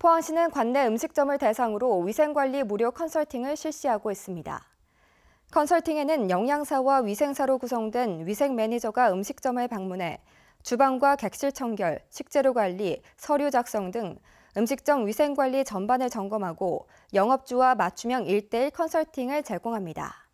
포항시는 관내 음식점을 대상으로 위생관리 무료 컨설팅을 실시하고 있습니다. 컨설팅에는 영양사와 위생사로 구성된 위생 매니저가 음식점을 방문해 주방과 객실 청결, 식재료 관리, 서류 작성 등 음식점 위생관리 전반을 점검하고 영업주와 맞춤형 일대일 컨설팅을 제공합니다.